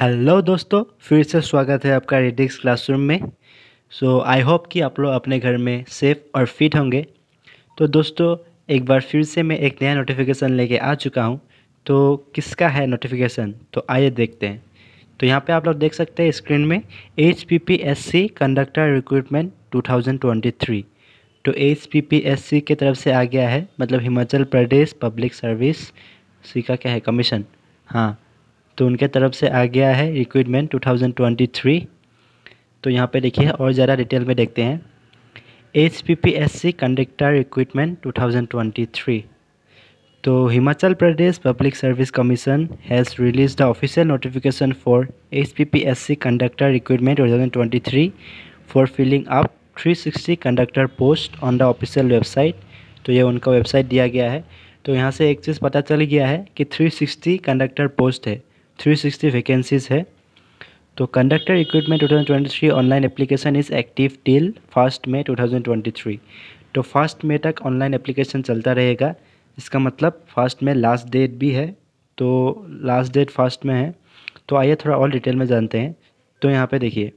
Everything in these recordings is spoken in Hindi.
हेलो दोस्तों फिर से स्वागत है आपका रेडिक्स क्लासरूम में सो आई होप कि आप लोग अपने घर में सेफ़ और फिट होंगे तो दोस्तों एक बार फिर से मैं एक नया नोटिफिकेशन लेके आ चुका हूँ तो किसका है नोटिफिकेशन तो आइए देखते हैं तो यहाँ पे आप लोग देख सकते हैं स्क्रीन में H P P S C conductor recruitment two तो H P P S C तरफ से आ गया है मतलब Himachal Pradesh public service C का क्या है कमीशन हाँ तो उनके तरफ से आ गया है रिक्विटमेंट 2023 तो यहाँ पे देखिए और ज़्यादा डिटेल में देखते हैं H P P S C conductor twenty 2023 तो Himachal Pradesh public service commission has release the official notification for H P P S C conductor twenty three for filling up 360 conductor post on the official website तो ये उनका वेबसाइट दिया गया है तो यहाँ से एक चीज़ पता चल गया है कि 360 कंडक्टर पोस्ट है 360 वैकेंसीज़ है तो conductor twenty 2023 online application is active till first May 2023 तो फर्स्ट मई तक ऑनलाइन एप्लीकेशन चलता रहेगा इसका मतलब फर्स्ट मे लास्ट डेट भी है तो लास्ट डेट फर्स्ट में है तो आइए थोड़ा और डिटेल में जानते हैं तो यहाँ पे देखिए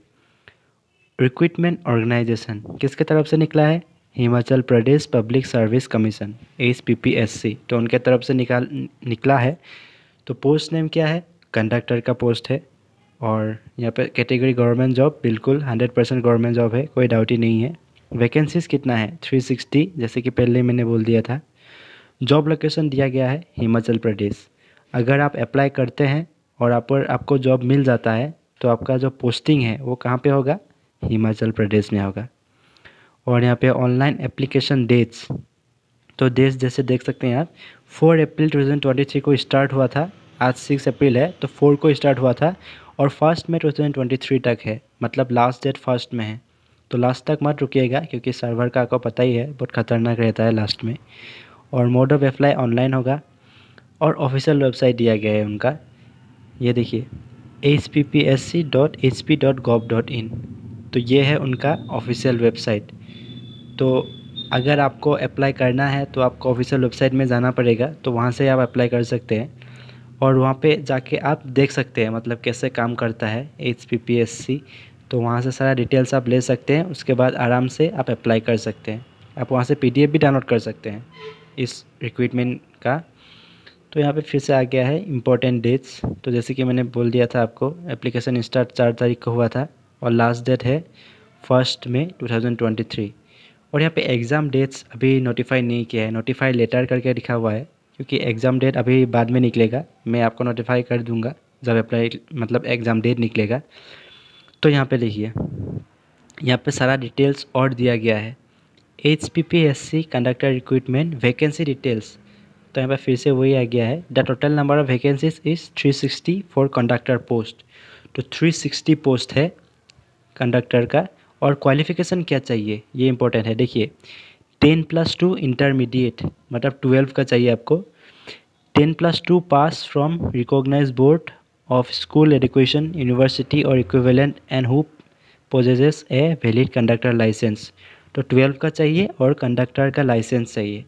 रिक्रूटमेंट ऑर्गेनाइजेशन किसके तरफ से निकला है Himachal Pradesh public service commission S P P S C तो उनके तरफ से निकाल निकला है तो पोस्ट नेम क्या है कंडक्टर का पोस्ट है और यहाँ पर कैटेगरी गवर्नमेंट जॉब बिल्कुल हंड्रेड परसेंट गवर्नमेंट जॉब है कोई डाउट ही नहीं है वैकेंसीज़ कितना है थ्री सिक्सटी जैसे कि पहले मैंने बोल दिया था जॉब लोकेशन दिया गया है हिमाचल प्रदेश अगर आप अप्लाई करते हैं और आप पर आपको जॉब मिल जाता है तो आपका जो पोस्टिंग है वो कहाँ पर होगा हिमाचल प्रदेश में होगा और यहाँ पर ऑनलाइन एप्लीकेशन डेट्स तो डेट्स जैसे देख सकते हैं आप फोर अप्रैल टू को स्टार्ट हुआ था आज सिक्स अप्रैल है तो फोर को स्टार्ट हुआ था और फर्स्ट में टू थाउजेंड ट्वेंटी थ्री तक है मतलब लास्ट डेट फर्स्ट में है तो लास्ट तक मत रुकिएगा क्योंकि सर्वर का आपको पता ही है बहुत खतरनाक रहता है लास्ट में और मोड ऑफ अप्लाई ऑनलाइन होगा और ऑफिशियल वेबसाइट दिया गया है उनका ये देखिए H P P S C dot H P dot gov dot in तो ये है उनका ऑफिशियल वेबसाइट तो अगर आपको अप्लाई करना है तो आपको ऑफिशियल वेबसाइट में जाना पड़ेगा तो वहाँ से आप अप्लाई कर सकते हैं और वहाँ पे जाके आप देख सकते हैं मतलब कैसे काम करता है एच पी तो वहाँ से सारा डिटेल्स आप ले सकते हैं उसके बाद आराम से आप अप्लाई कर सकते हैं आप वहाँ से पी भी डाउनलोड कर सकते हैं इस रिक्रूटमेंट का तो यहाँ पे फिर से आ गया है इम्पोर्टेंट डेट्स तो जैसे कि मैंने बोल दिया था आपको एप्लीकेशन स्टार्ट चार तारीख को हुआ था और लास्ट डेट है फर्स्ट ट्वेंटी थ्री और यहाँ पे एग्ज़ाम डेट्स अभी नोटिफाई नहीं किया है नोटिफाई लेटर करके लिखा हुआ है क्योंकि एग्ज़ाम डेट अभी बाद में निकलेगा मैं आपको नोटिफाई कर दूंगा जब अप्लाई मतलब एग्ज़ाम डेट निकलेगा तो यहाँ पे देखिए यहाँ पे सारा डिटेल्स और दिया गया है H P P S C conductor recruitment vacancy details तो यहाँ पर फिर से वही आ गया है the total number of vacancies is three sixty for conductor post तो थ्री सिक्सटी पोस्ट है कंडक्टर का और क्वालिफिकेशन क्या चाहिए ये इंपॉर्टेंट है देखिए टेन प्लस टू इंटरमीडिएट मतलब ट्वेल्व का चाहिए आपको ten plus two pass from recognize board of school education university और equivalent and who possesses a valid conductor license तो ट्वेल्व का चाहिए और कंडक्टर का लाइसेंस चाहिए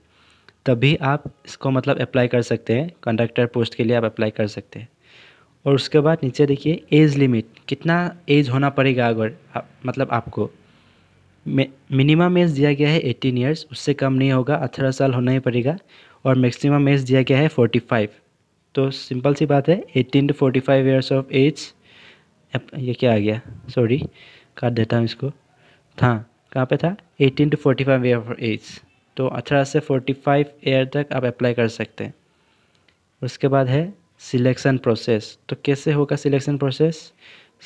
तभी आप इसको मतलब अप्लाई कर सकते हैं कंडक्टर पोस्ट के लिए आप अप्लाई कर सकते हैं और उसके बाद नीचे देखिए एज लिमिट कितना एज होना पड़ेगा अगर मतलब आपको मिनिमम एज दिया गया है एटीन ईयर्स उससे कम नहीं होगा अठारह साल होना ही पड़ेगा और मैक्सिमम एज दिया गया है फोर्टी फाइव तो सिंपल सी बात है eighteen to forty five years of age ये क्या आ गया सॉरी काट देता हूँ इसको था हाँ, कहाँ पे था eighteen to forty five year of age तो अठारह से फोर्टी फाइव ईयर तक आप अप्लाई कर सकते हैं उसके बाद है सिलेक्शन प्रोसेस तो कैसे होगा सिलेक्शन प्रोसेस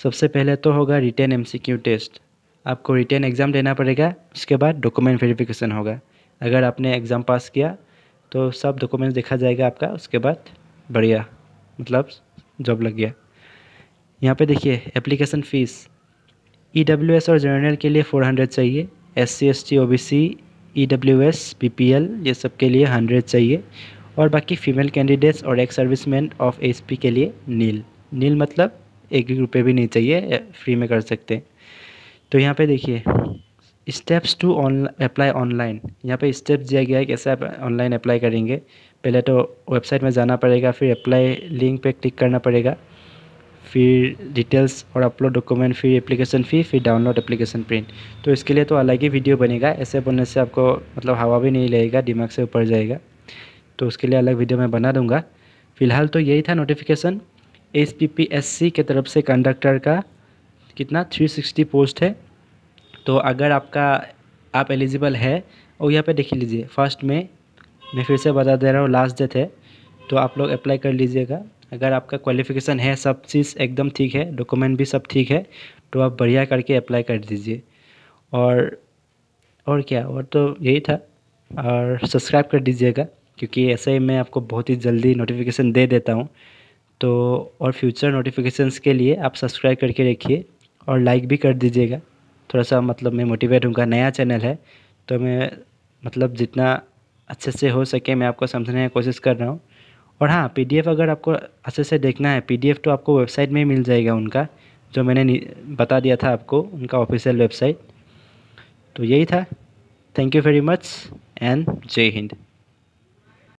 सबसे पहले तो होगा रिटर्न एम टेस्ट आपको रिटर्न एग्ज़ाम देना पड़ेगा उसके बाद डॉक्यूमेंट वेरिफिकेशन होगा अगर आपने एग्ज़ाम पास किया तो सब डॉक्यूमेंट्स देखा जाएगा आपका उसके बाद बढ़िया मतलब जॉब लग गया यहाँ पे देखिए application fees E W S और जनरल के लिए फ़ोर हंड्रेड चाहिए S C S T O B C E W S P L ये सब के लिए हंड्रेड चाहिए और बाकी फ़ीमेल कैंडिडेट्स और ex service of S P के लिए नील नील मतलब एक रुपये भी नहीं चाहिए फ्री में कर सकते हैं तो यहाँ पे देखिए steps to on apply online यहाँ पे स्टेप्स दिया गया है कैसे आप ऑनलाइन अप्लाई करेंगे पहले तो वेबसाइट में जाना पड़ेगा फिर अप्लाई लिंक पे क्लिक करना पड़ेगा फिर डिटेल्स और अपलोड डॉक्यूमेंट फिर एप्लीकेशन फ़ी फिर डाउनलोड एप्लीकेशन प्रिंट तो इसके लिए तो अलग ही वीडियो बनेगा ऐसे बनने से आपको मतलब हवा भी नहीं लगेगा दिमाग से ऊपर जाएगा तो उसके लिए अलग वीडियो मैं बना दूँगा फिलहाल तो यही था नोटिफिकेशन एस के तरफ से कंडक्टर का कितना 360 पोस्ट है तो अगर आपका आप एलिजिबल है और यहाँ पे देख लीजिए फर्स्ट में मैं फिर से बता दे रहा हूँ लास्ट डेट है तो आप लोग अप्लाई कर लीजिएगा अगर आपका क्वालिफिकेशन है सब चीज़ एकदम ठीक है डॉक्यूमेंट भी सब ठीक है तो आप बढ़िया करके अप्लाई कर दीजिए और और क्या और तो यही था और सब्सक्राइब कर दीजिएगा क्योंकि ऐसे ही मैं आपको बहुत ही जल्दी नोटिफिकेशन दे देता हूँ तो और फ्यूचर नोटिफिकेशंस के लिए आप सब्सक्राइब करके रखिए और लाइक भी कर दीजिएगा थोड़ा सा मतलब मैं मोटिवेट हूँ नया चैनल है तो मैं मतलब जितना अच्छे से हो सके मैं आपको समझने की कोशिश कर रहा हूँ और हाँ पीडीएफ अगर आपको अच्छे से देखना है पीडीएफ तो आपको वेबसाइट में मिल जाएगा उनका जो मैंने बता दिया था आपको उनका ऑफिशियल वेबसाइट तो यही था thank you very much and जय हिंद